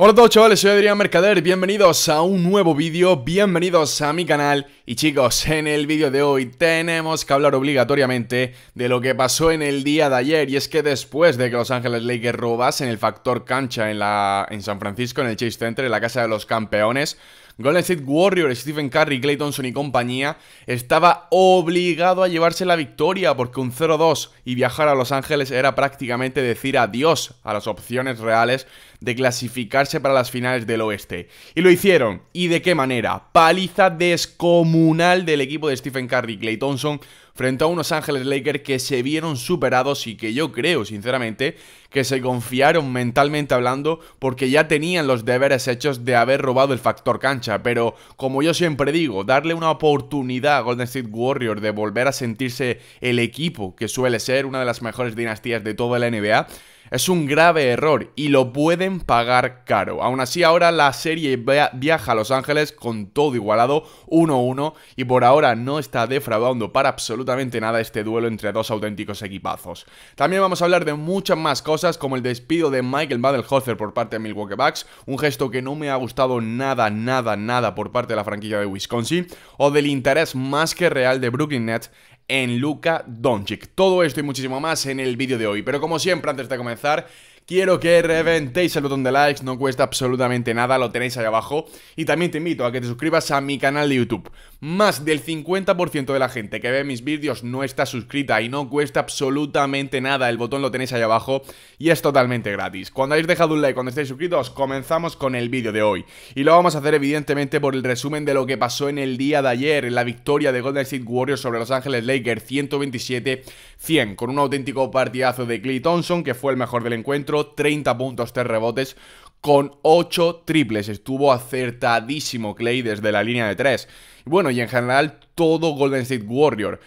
Hola todos chavales, soy Adrián Mercader, bienvenidos a un nuevo vídeo, bienvenidos a mi canal y chicos, en el vídeo de hoy tenemos que hablar obligatoriamente de lo que pasó en el día de ayer y es que después de que Los Ángeles Lakers robasen el factor cancha en, la, en San Francisco, en el Chase Center, en la casa de los campeones, Golden State Warriors, Stephen Curry, Clay Thompson y compañía, estaba obligado a llevarse la victoria porque un 0-2 y viajar a Los Ángeles era prácticamente decir adiós a las opciones reales de clasificarse para las finales del oeste. Y lo hicieron. ¿Y de qué manera? Paliza descomunal del equipo de Stephen Curry y Clay Thompson frente a unos Ángeles Lakers que se vieron superados y que yo creo, sinceramente, que se confiaron mentalmente hablando porque ya tenían los deberes hechos de haber robado el factor cancha. Pero como yo siempre digo, darle una oportunidad a Golden State Warriors de volver a sentirse el equipo que suele ser una de las mejores dinastías de toda la NBA es un grave error y lo pueden pagar caro. Aún así, ahora la serie viaja a Los Ángeles con todo igualado, 1-1, y por ahora no está defraudando para absolutamente nada este duelo entre dos auténticos equipazos. También vamos a hablar de muchas más cosas, como el despido de Michael Badelhofer por parte de Milwaukee Bucks, un gesto que no me ha gustado nada, nada, nada por parte de la franquicia de Wisconsin, o del interés más que real de Brooklyn Nets en Luka Doncic. Todo esto y muchísimo más en el vídeo de hoy. Pero como siempre, antes de comenzar, Quiero que reventéis el botón de likes, no cuesta absolutamente nada, lo tenéis ahí abajo. Y también te invito a que te suscribas a mi canal de YouTube. Más del 50% de la gente que ve mis vídeos no está suscrita y no cuesta absolutamente nada. El botón lo tenéis ahí abajo y es totalmente gratis. Cuando hayáis dejado un like, cuando estéis suscritos, comenzamos con el vídeo de hoy. Y lo vamos a hacer evidentemente por el resumen de lo que pasó en el día de ayer, en la victoria de Golden State Warriors sobre Los Ángeles Lakers 127-100, con un auténtico partidazo de Clay Thompson, que fue el mejor del encuentro, 30 puntos, 3 rebotes, con 8 triples. Estuvo acertadísimo Clay desde la línea de 3. Bueno, y en general todo Golden State Warrior.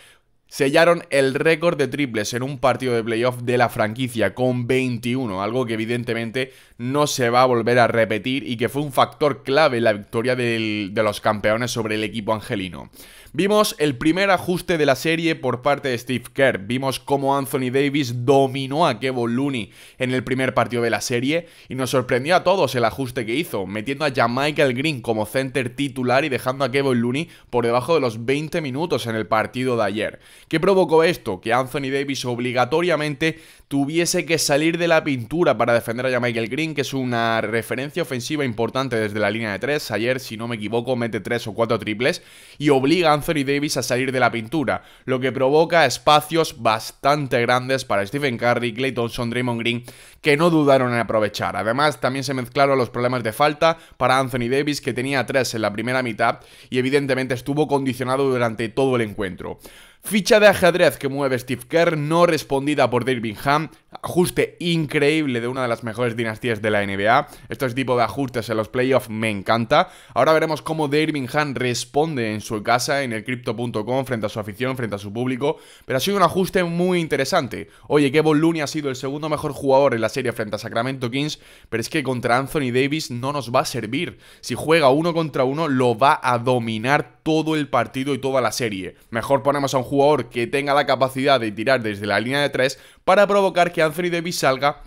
Sellaron el récord de triples en un partido de playoff de la franquicia con 21, algo que evidentemente no se va a volver a repetir y que fue un factor clave en la victoria de los campeones sobre el equipo angelino. Vimos el primer ajuste de la serie por parte de Steve Kerr. Vimos cómo Anthony Davis dominó a Kevin Looney en el primer partido de la serie y nos sorprendió a todos el ajuste que hizo, metiendo a Jamichael Green como center titular y dejando a Kevin Looney por debajo de los 20 minutos en el partido de ayer. ¿Qué provocó esto? Que Anthony Davis obligatoriamente tuviese que salir de la pintura para defender a Jamichael Green, que es una referencia ofensiva importante desde la línea de 3. Ayer, si no me equivoco, mete 3 o 4 triples y obliga a Anthony Davis a salir de la pintura, lo que provoca espacios bastante grandes para Stephen Curry, Clay Thompson, Draymond Green, que no dudaron en aprovechar. Además, también se mezclaron los problemas de falta para Anthony Davis, que tenía tres en la primera mitad y evidentemente estuvo condicionado durante todo el encuentro. Ficha de ajedrez que mueve Steve Kerr, no respondida por Dave Ajuste increíble de una de las mejores dinastías de la NBA. Este tipo de ajustes en los playoffs me encanta. Ahora veremos cómo Dave Ham responde en su casa, en el crypto.com, frente a su afición, frente a su público. Pero ha sido un ajuste muy interesante. Oye, Kevin Looney ha sido el segundo mejor jugador en la serie frente a Sacramento Kings, pero es que contra Anthony Davis no nos va a servir. Si juega uno contra uno, lo va a dominar todo el partido y toda la serie. Mejor ponemos a un jugador que tenga la capacidad de tirar desde la línea de 3 para provocar que Anthony Davis salga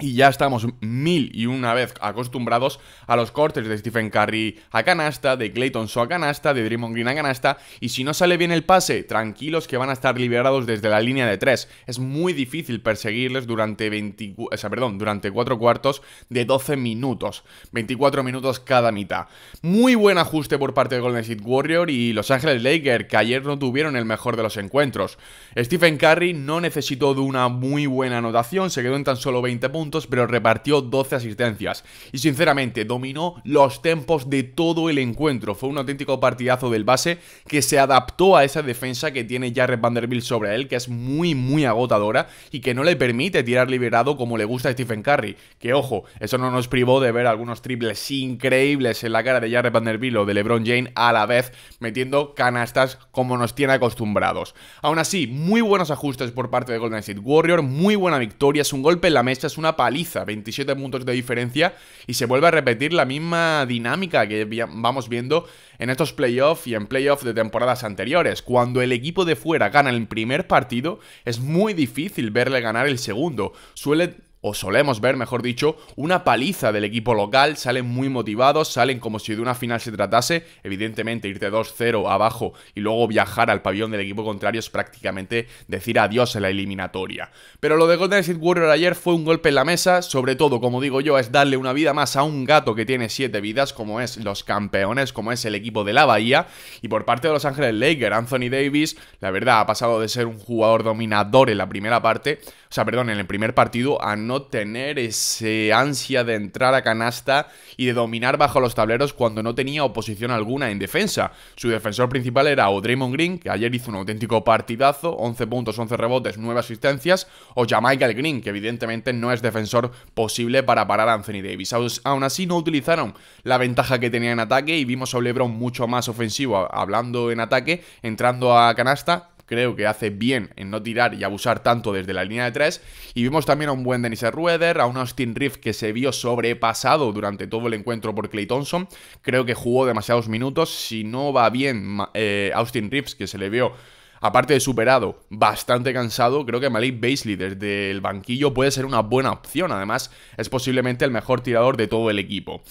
y ya estamos mil y una vez acostumbrados a los cortes de Stephen Curry a canasta, de Clayton Shaw a canasta, de Draymond Green a canasta. Y si no sale bien el pase, tranquilos que van a estar liberados desde la línea de tres. Es muy difícil perseguirles durante, durante 4 cuartos de 12 minutos. 24 minutos cada mitad. Muy buen ajuste por parte de Golden State Warrior y Los Ángeles Lakers, que ayer no tuvieron el mejor de los encuentros. Stephen Curry no necesitó de una muy buena anotación, se quedó en tan solo 20 puntos pero repartió 12 asistencias. Y sinceramente, dominó los tempos de todo el encuentro. Fue un auténtico partidazo del base que se adaptó a esa defensa que tiene Jared Vanderbilt sobre él, que es muy, muy agotadora y que no le permite tirar liberado como le gusta a Stephen Curry. Que ojo, eso no nos privó de ver algunos triples increíbles en la cara de Jared Vanderbilt o de LeBron James a la vez, metiendo canastas como nos tiene acostumbrados. Aún así, muy buenos ajustes por parte de Golden State Warrior, muy buena victoria, es un golpe en la mesa, es una paliza, 27 puntos de diferencia, y se vuelve a repetir la misma dinámica que vamos viendo en estos playoffs y en playoffs de temporadas anteriores. Cuando el equipo de fuera gana el primer partido, es muy difícil verle ganar el segundo. Suele o solemos ver, mejor dicho, una paliza del equipo local, salen muy motivados, salen como si de una final se tratase, evidentemente irte 2-0 abajo y luego viajar al pabellón del equipo contrario es prácticamente decir adiós en la eliminatoria. Pero lo de Golden State Warrior ayer fue un golpe en la mesa, sobre todo, como digo yo, es darle una vida más a un gato que tiene 7 vidas, como es los campeones, como es el equipo de la Bahía, y por parte de Los Ángeles Lakers, Anthony Davis, la verdad, ha pasado de ser un jugador dominador en la primera parte, o sea, perdón, en el primer partido, a no tener ese ansia de entrar a canasta y de dominar bajo los tableros cuando no tenía oposición alguna en defensa. Su defensor principal era o Draymond Green, que ayer hizo un auténtico partidazo, 11 puntos, 11 rebotes, 9 asistencias, o Jamichael Green, que evidentemente no es defensor posible para parar a Anthony Davis. Aún así no utilizaron la ventaja que tenía en ataque y vimos a LeBron mucho más ofensivo hablando en ataque, entrando a canasta creo que hace bien en no tirar y abusar tanto desde la línea de tres, Y vimos también a un buen Dennis Rueder, a un Austin Riff que se vio sobrepasado durante todo el encuentro por Clay Thompson. Creo que jugó demasiados minutos. Si no va bien eh, Austin Reeves, que se le vio aparte de superado, bastante cansado, creo que Malik Beasley desde el banquillo puede ser una buena opción. Además, es posiblemente el mejor tirador de todo el equipo.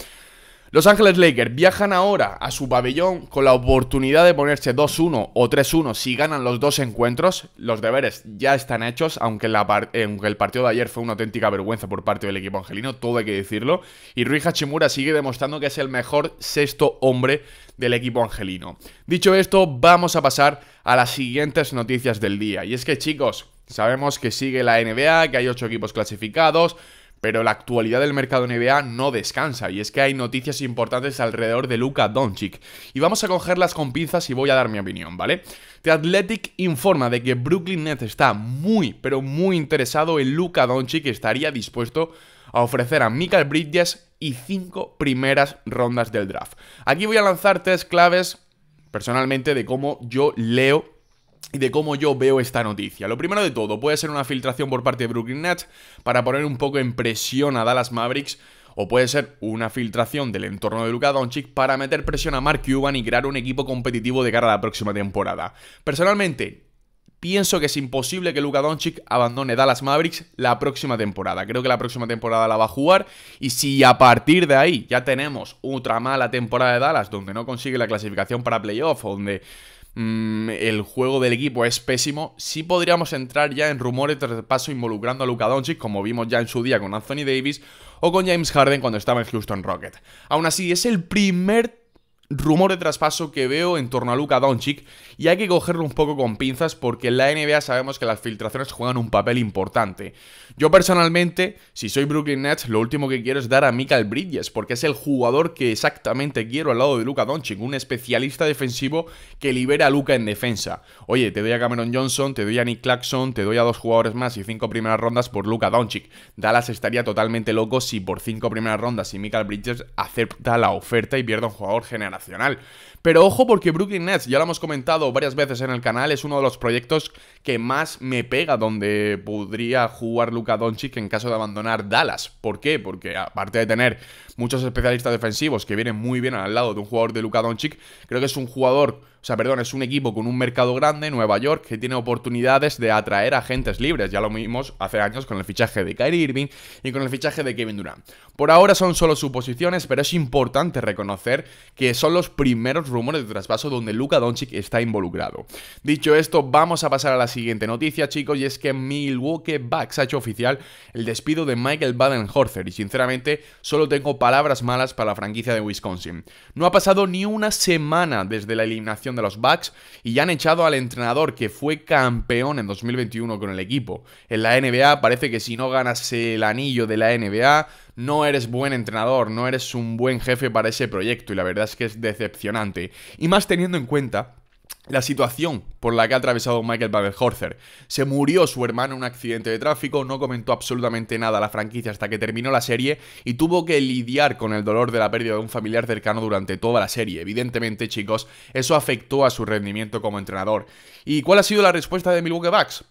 Los Ángeles Lakers viajan ahora a su pabellón con la oportunidad de ponerse 2-1 o 3-1 si ganan los dos encuentros. Los deberes ya están hechos, aunque, el partido de ayer fue una auténtica vergüenza por parte del equipo angelino, todo hay que decirlo. Y Rui Hachimura sigue demostrando que es el mejor sexto hombre del equipo angelino. Dicho esto, vamos a pasar a las siguientes noticias del día. Y es que chicos, sabemos que sigue la NBA, que hay 8 equipos clasificados pero la actualidad del mercado NBA no descansa y es que hay noticias importantes alrededor de Luka Doncic. Y vamos a cogerlas con pinzas y voy a dar mi opinión, ¿vale? The Athletic informa de que Brooklyn Nets está muy, pero muy interesado en Luka Doncic y estaría dispuesto a ofrecer a Michael Bridges y cinco primeras rondas del draft. Aquí voy a lanzar tres claves personalmente de cómo yo leo y de cómo yo veo esta noticia. Lo primero de todo, puede ser una filtración por parte de Brooklyn Nets para poner un poco en presión a Dallas Mavericks o puede ser una filtración del entorno de Luka Doncic para meter presión a Mark Cuban y crear un equipo competitivo de cara a la próxima temporada. Personalmente, Pienso que es imposible que Luka Doncic abandone Dallas Mavericks la próxima temporada. Creo que la próxima temporada la va a jugar y si a partir de ahí ya tenemos otra mala temporada de Dallas donde no consigue la clasificación para playoff, donde Mm, el juego del equipo es pésimo, sí podríamos entrar ya en rumores de paso involucrando a Luka Doncic, como vimos ya en su día con Anthony Davis o con James Harden cuando estaba en Houston Rocket. Aún así, es el primer rumor de traspaso que veo en torno a Luka Doncic y hay que cogerlo un poco con pinzas porque en la NBA sabemos que las filtraciones juegan un papel importante. Yo personalmente, si soy Brooklyn Nets, lo último que quiero es dar a Michael Bridges porque es el jugador que exactamente quiero al lado de Luka Doncic, un especialista defensivo que libera a Luka en defensa. Oye, te doy a Cameron Johnson, te doy a Nick Claxon, te doy a dos jugadores más y cinco primeras rondas por Luka Doncic. Dallas estaría totalmente loco si por cinco primeras rondas y Michael Bridges acepta la oferta y pierde un jugador general nacional. Pero ojo porque Brooklyn Nets, ya lo hemos comentado varias veces en el canal, es uno de los proyectos que más me pega donde podría jugar Luka Doncic en caso de abandonar Dallas. ¿Por qué? Porque aparte de tener muchos especialistas defensivos que vienen muy bien al lado de un jugador de Luka Doncic, creo que es un jugador, o sea, perdón, es un equipo con un mercado grande, Nueva York, que tiene oportunidades de atraer agentes libres. Ya lo vimos hace años con el fichaje de Kyrie Irving y con el fichaje de Kevin Durant. Por ahora son solo suposiciones, pero es importante reconocer que son los primeros rumores de traspaso donde Luka Doncic está involucrado. Dicho esto, vamos a pasar a la siguiente noticia, chicos, y es que Milwaukee Bucks ha hecho oficial el despido de Michael baden y sinceramente solo tengo palabras malas para la franquicia de Wisconsin. No ha pasado ni una semana desde la eliminación de los Bucks y ya han echado al entrenador que fue campeón en 2021 con el equipo. En la NBA parece que si no ganas el anillo de la NBA, no eres buen entrenador, no eres un buen jefe para ese proyecto y la verdad es que es decepcionante. Y más teniendo en cuenta la situación por la que ha atravesado Michael Babelhorzer. Se murió su hermano en un accidente de tráfico, no comentó absolutamente nada a la franquicia hasta que terminó la serie y tuvo que lidiar con el dolor de la pérdida de un familiar cercano durante toda la serie. Evidentemente, chicos, eso afectó a su rendimiento como entrenador. ¿Y cuál ha sido la respuesta de Milwaukee Bucks?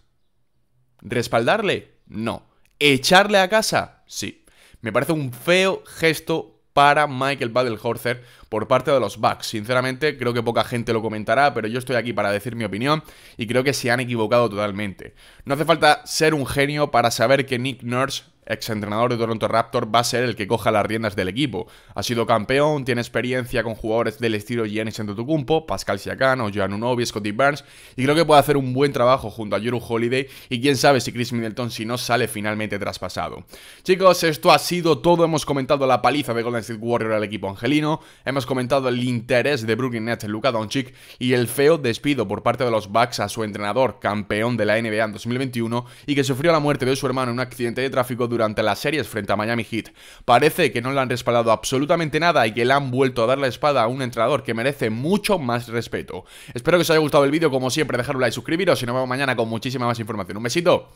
¿Respaldarle? No. ¿Echarle a casa? Sí. Me parece un feo gesto para Michael Badelhorzer por parte de los Bucks. Sinceramente, creo que poca gente lo comentará, pero yo estoy aquí para decir mi opinión y creo que se han equivocado totalmente. No hace falta ser un genio para saber que Nick Nurse ex-entrenador de Toronto Raptor, va a ser el que coja las riendas del equipo. Ha sido campeón, tiene experiencia con jugadores del estilo Giannis Antetokounmpo, Pascal Siakam o Joan Unobi, Scottie Burns, y creo que puede hacer un buen trabajo junto a Juru Holiday y quién sabe si Chris Middleton si no sale finalmente traspasado. Chicos, esto ha sido todo. Hemos comentado la paliza de Golden State Warrior al equipo angelino, hemos comentado el interés de Brooklyn Nets en Luka Doncic y el feo despido por parte de los Bucks a su entrenador, campeón de la NBA en 2021 y que sufrió la muerte de su hermano en un accidente de tráfico de durante las series frente a Miami Heat. Parece que no le han respaldado absolutamente nada y que le han vuelto a dar la espada a un entrenador que merece mucho más respeto. Espero que os haya gustado el vídeo, como siempre, dejad un like, suscribiros y nos vemos mañana con muchísima más información. Un besito.